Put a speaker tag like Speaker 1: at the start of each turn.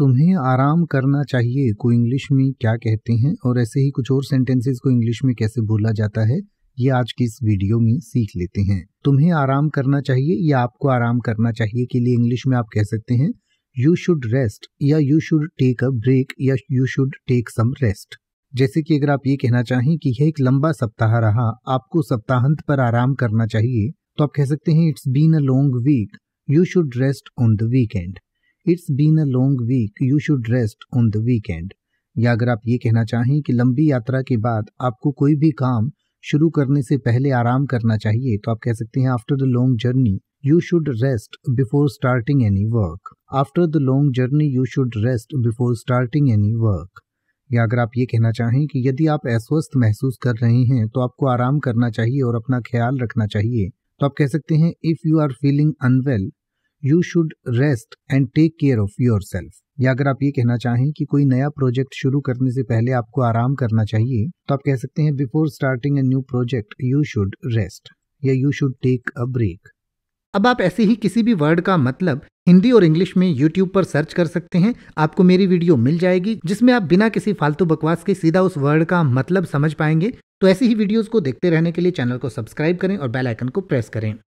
Speaker 1: तुम्हें आराम करना चाहिए को इंग्लिश में क्या कहते हैं और ऐसे ही कुछ और सेंटेंसेस को इंग्लिश में कैसे बोला जाता है ये आज की इस वीडियो में सीख लेते हैं तुम्हें आराम करना चाहिए या आपको आराम करना चाहिए के लिए इंग्लिश में आप कह सकते हैं यू शुड रेस्ट या you should take a break या you should take some rest जैसे कि अगर आप ये कहना चाहें कि यह एक लंबा सप्ताह रहा आपको सप्ताहांत पर आराम करना चाहिए तो आप कह सकते हैं it's been a long week you should rest on the weekend it's been a long week you should rest on the weekend या अगर आप ये कहना चाहें कि लंबी यात्रा के बाद आपको कोई भी काम शुरू करने से पहले आराम करना चाहिए तो आप कह सकते हैं after the long journey you should rest before starting any work after the long journey you should rest before starting any work या अगर आप ये कहना चाहें कि यदि आप अस्वस्थ महसूस कर रहे हैं तो आपको आराम करना चाहिए और अपना ख्याल रखना चाहिए तो आप कह सकते हैं if you are feeling unwell you should rest and take care of yourself या अगर आप ये कहना चाहें कि कोई नया प्रोजेक्ट शुरू करने से पहले आपको आराम करना चाहिए तो आप कह सकते हैं before starting a new project you should rest या you should take a break अब आप ऐसे ही किसी भी वर्ड का मतलब हिंदी और इंग्लिश में YouTube पर सर्च कर सकते हैं आपको मेरी वीडियो मिल जाएगी जिसमें आप बिना किसी फालतू बकवास के सीधा उस वर्ड का मतलब समझ पाएंगे तो ऐसी ही वीडियोस को देखते रहने के लिए चैनल को सब्सक्राइब करें और बेल आइकन को प्रेस करें